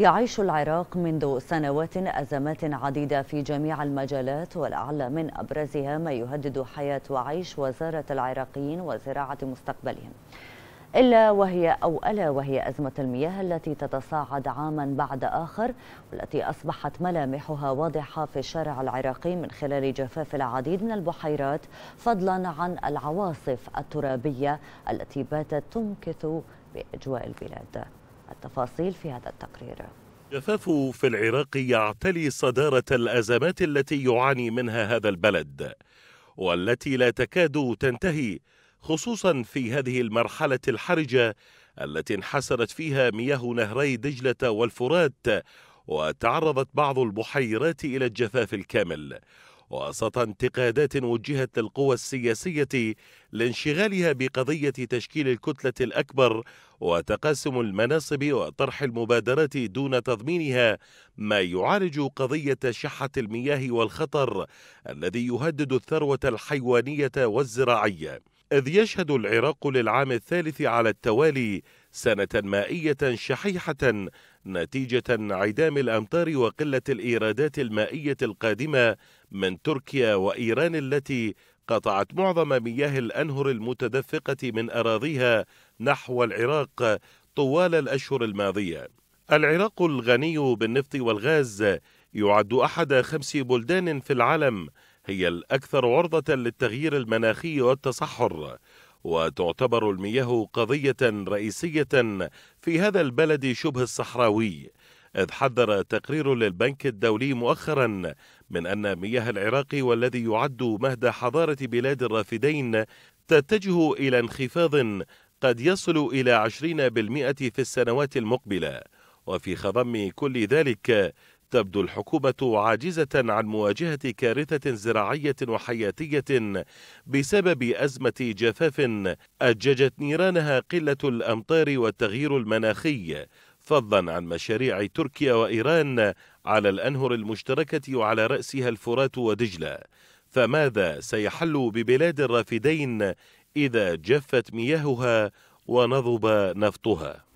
يعيش العراق منذ سنوات أزمات عديدة في جميع المجالات ولعل من أبرزها ما يهدد حياة وعيش وزارة العراقيين وزراعة مستقبلهم إلا وهي أو ألا وهي أزمة المياه التي تتصاعد عاما بعد آخر والتي أصبحت ملامحها واضحة في الشارع العراقي من خلال جفاف العديد من البحيرات فضلا عن العواصف الترابية التي باتت تمكث بأجواء البلاد التفاصيل في هذا التقرير الجفاف في العراق يعتلي صدارة الأزمات التي يعاني منها هذا البلد والتي لا تكاد تنتهي خصوصا في هذه المرحلة الحرجة التي انحسرت فيها مياه نهري دجلة والفرات وتعرضت بعض البحيرات إلى الجفاف الكامل وسط انتقادات وجهت للقوى السياسية لانشغالها بقضية تشكيل الكتلة الأكبر وتقاسم المناصب وطرح المبادرات دون تضمينها ما يعالج قضية شحة المياه والخطر الذي يهدد الثروة الحيوانية والزراعية إذ يشهد العراق للعام الثالث على التوالي سنة مائية شحيحة نتيجة انعدام الأمطار وقلة الإيرادات المائية القادمة من تركيا وإيران التي قطعت معظم مياه الأنهر المتدفقة من أراضيها نحو العراق طوال الأشهر الماضية. العراق الغني بالنفط والغاز يعد أحد خمس بلدان في العالم هي الأكثر عرضة للتغيير المناخي والتصحر، وتعتبر المياه قضية رئيسية في هذا البلد شبه الصحراوي إذ حذر تقرير للبنك الدولي مؤخرا من أن مياه العراق والذي يعد مهد حضارة بلاد الرافدين تتجه إلى انخفاض قد يصل إلى 20% في السنوات المقبلة وفي خضم كل ذلك تبدو الحكومة عاجزة عن مواجهة كارثة زراعية وحياتية بسبب أزمة جفاف أججت نيرانها قلة الأمطار والتغيير المناخي فضلا عن مشاريع تركيا وإيران على الأنهر المشتركة وعلى رأسها الفرات ودجلة فماذا سيحل ببلاد الرافدين إذا جفت مياهها ونضب نفطها